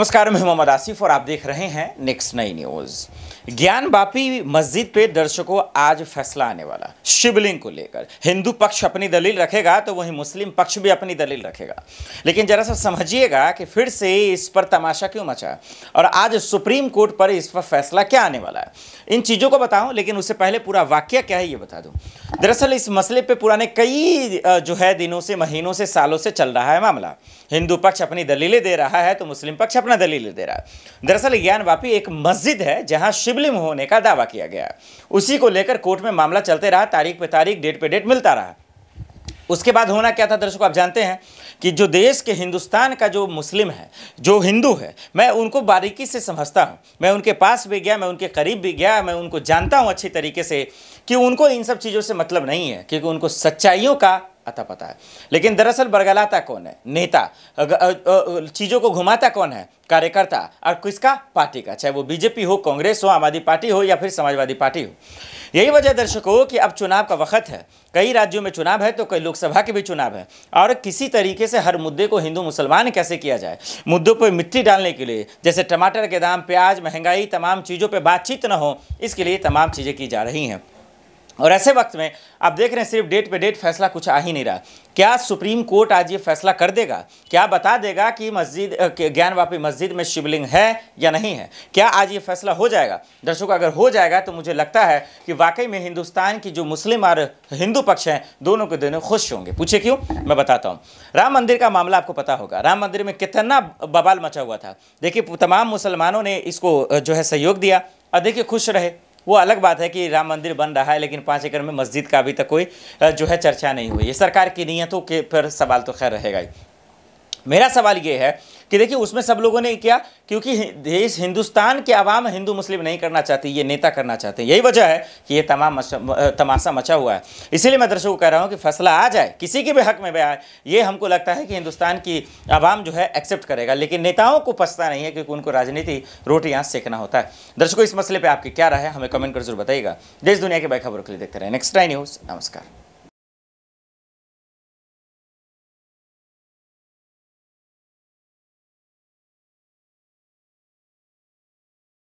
नमस्कार मैं मोहम्मद आसिफ और आप देख रहे हैं नेक्स्ट नई न्यूज़ ज्ञान बापी मस्जिद पे दर्शकों आज फैसला आने वाला शिवलिंग को लेकर हिंदू पक्ष अपनी दलील रखेगा तो वहीं मुस्लिम पक्ष भी अपनी दलील रखेगा लेकिन जरा सा समझिएगा कि फिर से इस पर तमाशा क्यों मचा और आज सुप्रीम कोर्ट पर इस पर फैसला क्या आने वाला है इन चीज़ों को बताऊँ लेकिन उससे पहले पूरा वाक्य क्या है ये बता दूँ दरअसल इस मसले पर पुराने कई जो है दिनों से महीनों से सालों से चल रहा है मामला हिंदू पक्ष अपनी दलीलें दे रहा है तो मुस्लिम पक्ष अपना दलील दे रहा है दरअसल ज्ञान वापी एक मस्जिद है जहां शिवलिंग होने का दावा किया गया उसी को लेकर कोर्ट में मामला चलते रहा तारीख पे तारीख डेट पे डेट मिलता रहा उसके बाद होना क्या था दर्शकों आप जानते हैं कि जो देश के हिंदुस्तान का जो मुस्लिम है जो हिंदू है मैं उनको बारीकी से समझता हूँ मैं उनके पास भी गया मैं उनके करीब भी गया मैं उनको जानता हूँ अच्छी तरीके से कि उनको इन सब चीज़ों से मतलब नहीं है क्योंकि उनको सच्चाइयों का अता पता है लेकिन दरअसल बरगलाता कौन है नेता चीज़ों को घुमाता कौन है कार्यकर्ता और किसका पार्टी का चाहे वो बीजेपी हो कांग्रेस हो आम आदमी पार्टी हो या फिर समाजवादी पार्टी हो यही वजह दर्शकों कि अब चुनाव का वक्त है कई राज्यों में चुनाव है तो कई लोकसभा के भी चुनाव है और किसी तरीके से हर मुद्दे को हिंदू मुसलमान कैसे किया जाए मुद्दों पर मिट्टी डालने के लिए जैसे टमाटर के दाम प्याज महंगाई तमाम चीज़ों पर बातचीत न हो इसके लिए तमाम चीज़ें की जा रही हैं और ऐसे वक्त में आप देख रहे हैं सिर्फ डेट पे डेट फैसला कुछ आ ही नहीं रहा क्या सुप्रीम कोर्ट आज ये फैसला कर देगा क्या बता देगा कि मस्जिद ज्ञान वापी मस्जिद में शिवलिंग है या नहीं है क्या आज ये फैसला हो जाएगा दर्शकों अगर हो जाएगा तो मुझे लगता है कि वाकई में हिंदुस्तान की जो मुस्लिम और हिंदू पक्ष हैं दोनों के दोनों खुश होंगे पूछे क्यों मैं बताता हूँ राम मंदिर का मामला आपको पता होगा राम मंदिर में कितना बबाल मचा हुआ था देखिए तमाम मुसलमानों ने इसको जो है सहयोग दिया और देखिए खुश रहे वो अलग बात है कि राम मंदिर बन रहा है लेकिन पाँच एकड़ में मस्जिद का अभी तक कोई जो है चर्चा नहीं हुई है सरकार की नीयतों के पर सवाल तो खैर रहेगा ही मेरा सवाल ये है कि देखिए उसमें सब लोगों ने किया क्योंकि देश हिंदुस्तान के आवाम हिंदू मुस्लिम नहीं करना चाहती ये नेता करना चाहते हैं यही वजह है कि ये तमाम तमाशा मचा हुआ है इसीलिए मैं दर्शकों को कह रहा हूँ कि फैसला आ जाए किसी के भी हक में भी आए ये हमको लगता है कि हिंदुस्तान की आवाम जो है एक्सेप्ट करेगा लेकिन नेताओं को पछता नहीं है क्योंकि उनको राजनीति रोटी यहाँ सेकना होता है दर्शकों इस मसले पर आपकी क्या राय है हमें कमेंट कर जरूर बताइएगा देश दुनिया की बेखबरों के लिए देखते रहे नेक्स्ट टाइम न्यूज़ नमस्कार